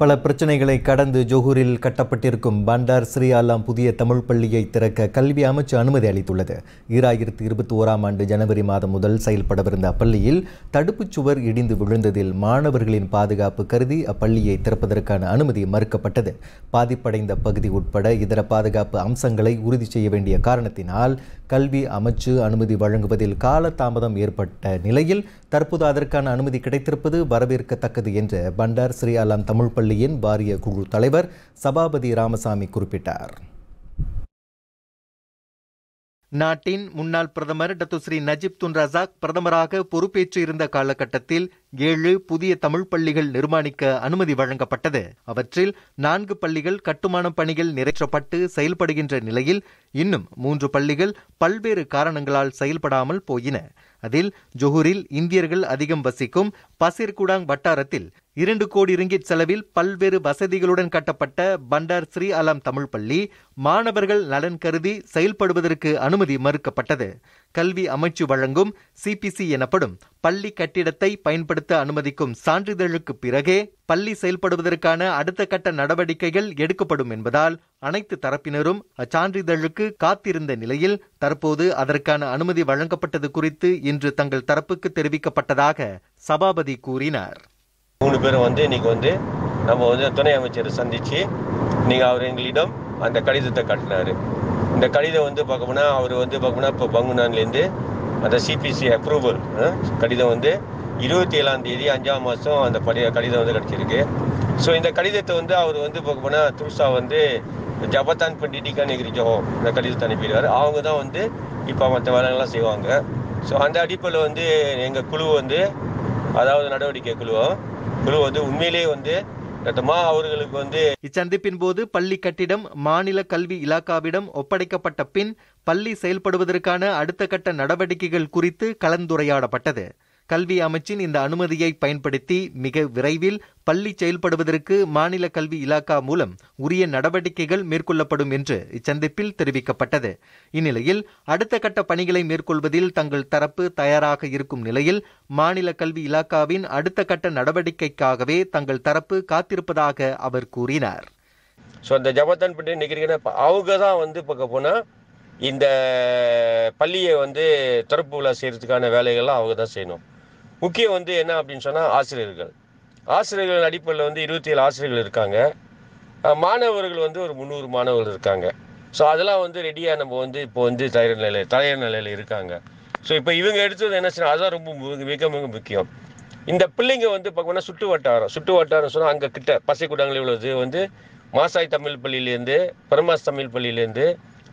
பல பிரச்சனைகளை கடந்து ஜோஹூரில் கட்டப்பட்டிருக்கும் பண்டார் ஸ்ரீ ஆலாம் புதிய தமிழ் பள்ளியை திறக்க கல்வி அமைச்சு அனுமதி அளித்துள்ளது ஈராயிரத்தி இருபத்தி ஓராம் ஆண்டு ஜனவரி மாதம் முதல் செயல்படவிருந்த அப்பள்ளியில் தடுப்புச் சுவர் இடிந்து விழுந்ததில் மாணவர்களின் பாதுகாப்பு கருதி அப்பள்ளியை திறப்பதற்கான அனுமதி மறுக்கப்பட்டது பாதிப்படைந்த பகுதி உட்பட இதர பாதுகாப்பு அம்சங்களை உறுதி செய்ய வேண்டிய காரணத்தினால் கல்வி அமைச்சு அனுமதி வழங்குவதில் காலதாமதம் ஏற்பட்ட நிலையில் தற்போது அதற்கான அனுமதி கிடைத்திருப்பது வரவேற்கத்தக்கது என்று பண்டார் ஸ்ரீ ஆலாம் தமிழ் பள்ளி பள்ளியின் வாரிய குழு தலைவர் சபாபதி ராமசாமி குறிப்பிட்டார் நாட்டின் முன்னாள் பிரதமர் டத்துஸ்ரீ நஜிப் துன் ரசாக் பிரதமராக பொறுப்பேற்று இருந்த காலகட்டத்தில் ஏழு புதிய தமிழ் பள்ளிகள் நிர்மாணிக்க அனுமதி வழங்கப்பட்டது அவற்றில் நான்கு பள்ளிகள் கட்டுமான பணிகள் நிறைவேற்றப்பட்டு செயல்படுகின்ற நிலையில் இன்னும் மூன்று பள்ளிகள் பல்வேறு காரணங்களால் செயல்படாமல் போயின அதில் ஜொஹூரில் இந்தியர்கள் அதிகம் வசிக்கும் பசிர்குடாங் வட்டாரத்தில் இரண்டு கோடி ரிங்கிட் செலவில் பல்வேறு வசதிகளுடன் கட்டப்பட்ட பண்டார் ஸ்ரீ அலாம் தமிழ் பள்ளி மாணவர்கள் நலன் கருதி செயல்படுவதற்கு அனுமதி மறுக்கப்பட்டது கல்வி அமைச்சு வழங்கும் சிபிசி எனப்படும் பள்ளி கட்டிடத்தை பயன்படுத்த செயல்படுத்த அனுமதிக்கும் சான்றிதழுக்கு பிறகே பள்ளி செயல்படுவதற்கான அடுத்த கட்ட நடவடிக்கைகள் எடுக்கப்படும் என்பதால் அனைத்து தரப்பினரும் அச்சான்றிதழுக்கு காத்திருந்த நிலையில் தற்போது அதற்கான அனுமதி வழங்கப்பட்டது குறித்து இன்று தங்கள் தரப்புக்கு தெரிவிக்கப்பட்டதாக சபாபதி கூறினார் மூணு பேரும் வந்து இன்னைக்கு வந்து நம்ம வந்து துணை அமைச்சரை சந்திச்சு நீங்க அவர் எங்களிடம் அந்த கடிதத்தை காட்டினாரு இந்த கடிதம் வந்து பார்க்கணும்னா அவர் வந்து பார்க்கணும்னா இப்போ பங்குனான்லேருந்து அந்த சிபிசி அப்ரூவல் கடிதம் வந்து இருபத்தி ஏழாம் தேதி அஞ்சாம் மாதம் அந்த படி கடிதம் வந்து கிடச்சிருக்கு ஸோ இந்த கடிதத்தை வந்து அவர் வந்து போக போனால் துருசா வந்து ஜபத்தான் பண்டிட்டிக்கான எகிரிஜோ இந்த கடிதத்தை அனுப்பிடுவார் அவங்க தான் வந்து இப்போ மற்ற வேலைகள்லாம் செய்வாங்க ஸோ அந்த அடிப்படையில் வந்து எங்கள் குழு வந்து அதாவது நடவடிக்கை குழு குழு வந்து உண்மையிலேயே வந்து அவர்களுக்கு வந்து இச்சந்திப்பின் போது பள்ளி கட்டிடம் மாநில கல்வி இலாக்காவிடம் ஒப்படைக்கப்பட்ட பின் பள்ளி செயல்படுவதற்கான அடுத்த கட்ட நடவடிக்கைகள் குறித்து கலந்துரையாடப்பட்டது கல்வி அமைச்சின் இந்த அனுமதியை பயன்படுத்தி மிக விரைவில் பள்ளி செயல்படுவதற்கு மாநில கல்வி இலாக்கா மூலம் உரிய நடவடிக்கைகள் மேற்கொள்ளப்படும் என்று இச்சந்திப்பில் தெரிவிக்கப்பட்டது இந்நிலையில் அடுத்த கட்ட பணிகளை மேற்கொள்வதில் தங்கள் தரப்பு தயாராக இருக்கும் நிலையில் மாநில கல்வி இலாக்காவின் அடுத்த கட்ட நடவடிக்கைக்காகவே தங்கள் தரப்பு காத்திருப்பதாக அவர் கூறினார் ஸோ இந்த ஜபத்தான் பற்றி நிற்கிறீங்கன்னா அவங்க தான் வந்து பார்க்க போனால் இந்த பள்ளியை வந்து திறப்பு விழா செய்கிறதுக்கான வேலைகள்லாம் அவங்க தான் செய்யணும் முக்கியம் வந்து என்ன அப்படின்னு சொன்னால் ஆசிரியர்கள் ஆசிரியர்கள் அடிப்படையில் வந்து இருபத்தி ஏழு ஆசிரியர்கள் இருக்காங்க மாணவர்கள் வந்து ஒரு முந்நூறு மாணவர்கள் இருக்காங்க ஸோ அதெல்லாம் வந்து ரெடியாக நம்ம வந்து இப்போ வந்து தயார் நிலையில் தயார் நிலையில் இருக்காங்க ஸோ இப்போ இவங்க எடுத்தது என்ன செய்யணும் அதுதான் ரொம்ப மிக மிக முக்கியம் இந்த பிள்ளைங்க வந்து பார்க்கணும்னா சுட்டு வட்டாரம் சுட்டு வட்டாரம் சொன்னால் அங்கே கிட்ட பசைக்கூடங்களில் உள்ளது வந்து மாசாய் தமிழ் பள்ளியிலேருந்து பரமாஸ் தமிழ் பள்ளியிலேருந்து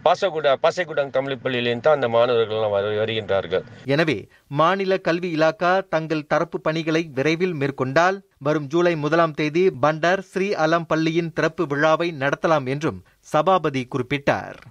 பாசகுடா பாசைகுடம் தமிழ் பள்ளியிலிருந்து அந்த மாணவர்கள்லாம் வருகின்றார்கள் எனவே மாநில கல்வி இலாக்கா தங்கள் தரப்பு பணிகளை விரைவில் மேற்கொண்டால் வரும் ஜூலை முதலாம் தேதி பண்டர் ஸ்ரீ அலம் பள்ளியின் திறப்பு விழாவை நடத்தலாம் என்றும் சபாபதி குறிப்பிட்டார்